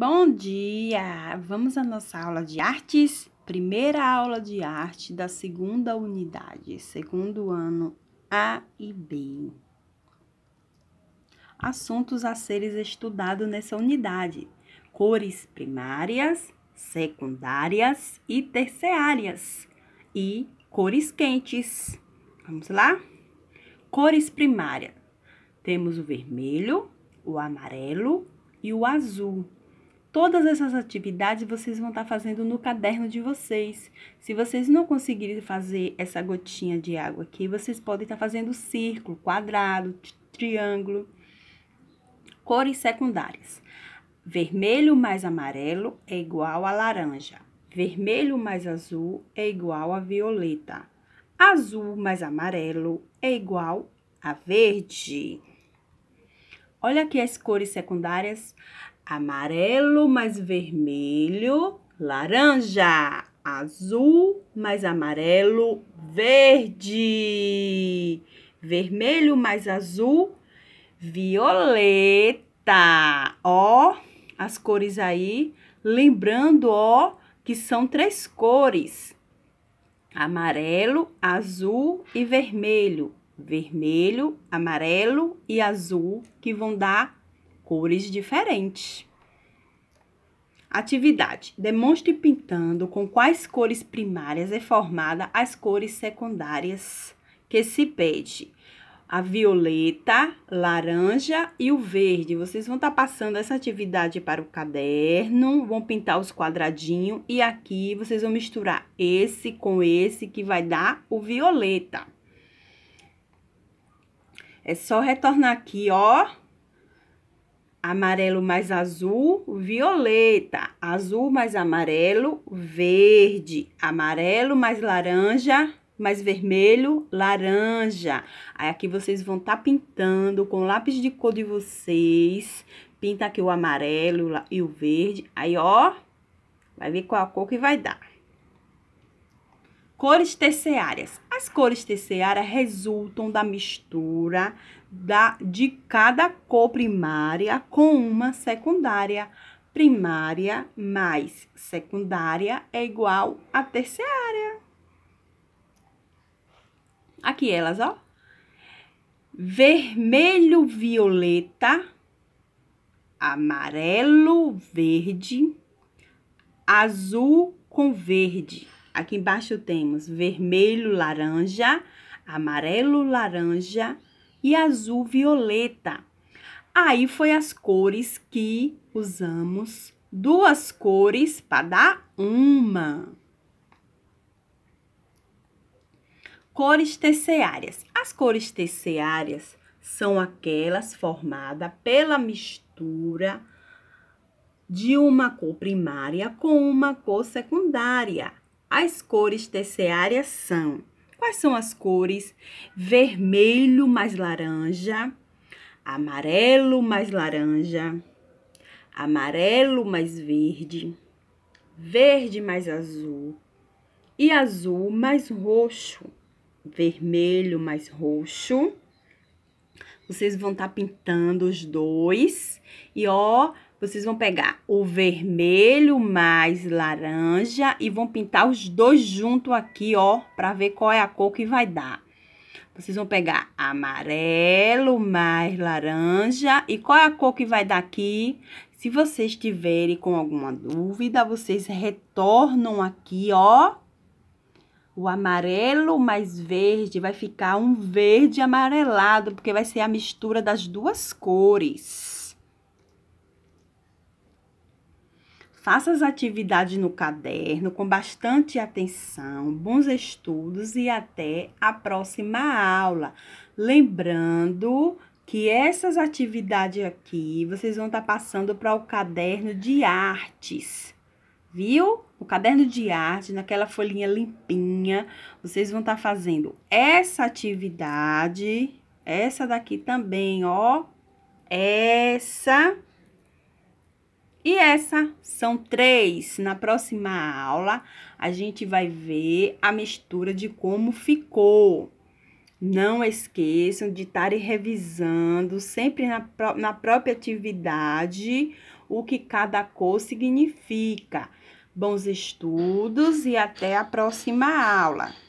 Bom dia! Vamos à nossa aula de artes? Primeira aula de arte da segunda unidade, segundo ano A e B. Assuntos a seres estudados nessa unidade: cores primárias, secundárias e terciárias, e cores quentes. Vamos lá? Cores primárias: temos o vermelho, o amarelo e o azul. Todas essas atividades vocês vão estar tá fazendo no caderno de vocês. Se vocês não conseguirem fazer essa gotinha de água aqui, vocês podem estar tá fazendo círculo, quadrado, triângulo. Cores secundárias. Vermelho mais amarelo é igual a laranja. Vermelho mais azul é igual a violeta. Azul mais amarelo é igual a verde. Olha aqui as cores secundárias amarelo mais vermelho, laranja, azul mais amarelo, verde, vermelho mais azul, violeta. Ó, as cores aí, lembrando, ó, que são três cores: amarelo, azul e vermelho. Vermelho, amarelo e azul que vão dar cores diferentes. Atividade: demonstre pintando com quais cores primárias é formada as cores secundárias que se pede. A violeta, laranja e o verde. Vocês vão estar tá passando essa atividade para o caderno, vão pintar os quadradinhos e aqui vocês vão misturar esse com esse que vai dar o violeta. É só retornar aqui, ó, amarelo mais azul, violeta, azul mais amarelo, verde, amarelo mais laranja, mais vermelho, laranja. Aí aqui vocês vão estar tá pintando com lápis de cor de vocês, pinta aqui o amarelo e o verde, aí ó, vai ver qual a cor que vai dar. Cores terciárias. As cores terciárias resultam da mistura da, de cada cor primária com uma secundária. Primária mais secundária é igual a terciária. Aqui elas, ó. Vermelho, violeta, amarelo, verde, azul com verde. Aqui embaixo temos vermelho, laranja, amarelo, laranja e azul, violeta. Aí foi as cores que usamos, duas cores para dar uma. Cores terciárias. As cores terciárias são aquelas formadas pela mistura de uma cor primária com uma cor secundária. As cores terciárias são. Quais são as cores? Vermelho mais laranja, amarelo mais laranja, amarelo mais verde, verde mais azul e azul mais roxo, vermelho mais roxo. Vocês vão estar tá pintando os dois e ó, vocês vão pegar o vermelho mais laranja e vão pintar os dois junto aqui, ó, pra ver qual é a cor que vai dar. Vocês vão pegar amarelo mais laranja e qual é a cor que vai dar aqui? Se vocês tiverem com alguma dúvida, vocês retornam aqui, ó. O amarelo mais verde vai ficar um verde amarelado, porque vai ser a mistura das duas cores. Faça as atividades no caderno com bastante atenção, bons estudos e até a próxima aula. Lembrando que essas atividades aqui vocês vão estar passando para o caderno de artes, viu? O caderno de arte, naquela folhinha limpinha, vocês vão estar fazendo essa atividade, essa daqui também, ó. Essa e essa são três. Na próxima aula, a gente vai ver a mistura de como ficou. Não esqueçam de estarem revisando sempre na, na própria atividade o que cada cor significa. Bons estudos e até a próxima aula!